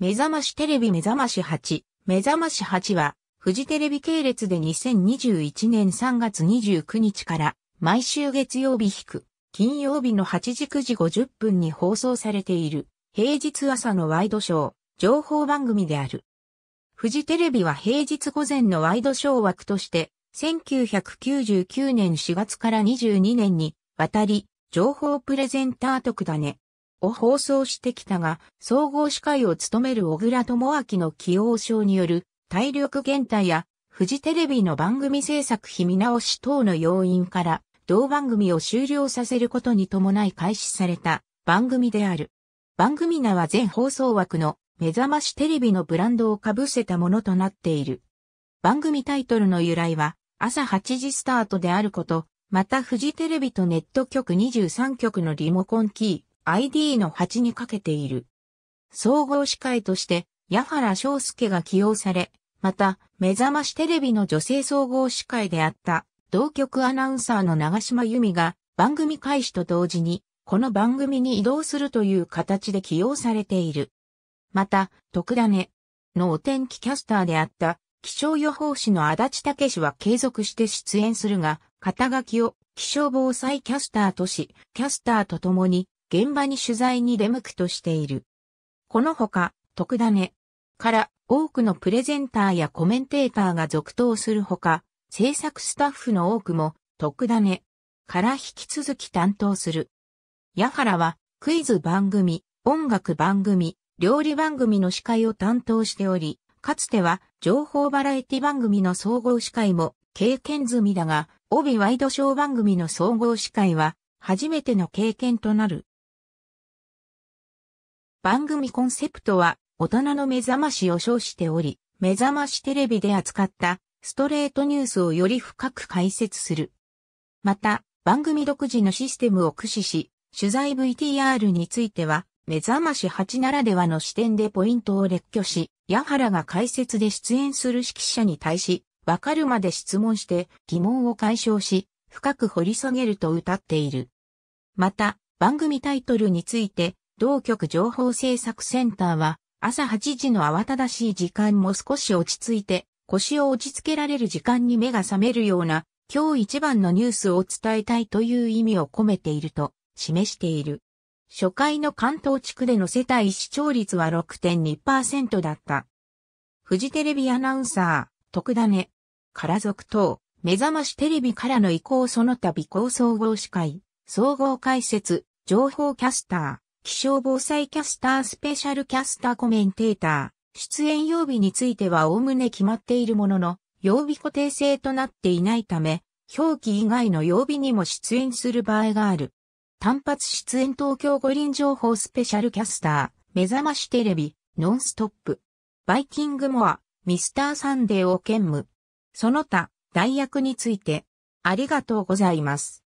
目覚ましテレビ目覚まし8。目覚まし8は、フジテレビ系列で2021年3月29日から、毎週月曜日引く、金曜日の8時9時50分に放送されている、平日朝のワイドショー、情報番組である。フジテレビは平日午前のワイドショー枠として、1999年4月から22年に、渡り、情報プレゼンター特だね。を放送してきたが、総合司会を務める小倉智明の起用症による体力減退や、フジテレビの番組制作費見直し等の要因から、同番組を終了させることに伴い開始された番組である。番組名は全放送枠の目覚ましテレビのブランドを被せたものとなっている。番組タイトルの由来は朝8時スタートであること、またフジテレビとネット局23局のリモコンキー、ID の8にかけている。総合司会として、矢原章介が起用され、また、目覚ましテレビの女性総合司会であった、同局アナウンサーの長島由美が、番組開始と同時に、この番組に移動するという形で起用されている。また、徳田根のお天気キャスターであった、気象予報士の足立武氏は継続して出演するが、肩書きを気象防災キャスターとし、キャスターと共に現場に取材に出向くとしている。このほか、特ダネから多くのプレゼンターやコメンテーターが続投するほか、制作スタッフの多くも特ダネから引き続き担当する。矢原はクイズ番組、音楽番組、料理番組の司会を担当しており、かつては情報バラエティ番組の総合司会も経験済みだが、帯ワイドショー番組の総合司会は初めての経験となる。番組コンセプトは、大人の目覚ましを称しており、目覚ましテレビで扱ったストレートニュースをより深く解説する。また、番組独自のシステムを駆使し、取材 VTR については、目覚まし8ならではの視点でポイントを列挙し、矢原が解説で出演する指揮者に対し、わかるまで質問して疑問を解消し、深く掘り下げると歌っている。また、番組タイトルについて、同局情報制作センターは、朝8時の慌ただしい時間も少し落ち着いて、腰を落ち着けられる時間に目が覚めるような、今日一番のニュースを伝えたいという意味を込めていると示している。初回の関東地区での世帯視聴率は6.2%だった。フジテレビアナウンサー、徳田ね、から族等、目覚ましテレビからの移行その他備考総合司会、総合解説、情報キャスター、気象防災キャスタースペシャルキャスターコメンテーター、出演曜日についてはおおむね決まっているものの、曜日固定制となっていないため、表記以外の曜日にも出演する場合がある。単発出演東京五輪情報スペシャルキャスター、目覚ましテレビ、ノンストップ、バイキングモア、ミスターサンデーを兼務。その他、代役について、ありがとうございます。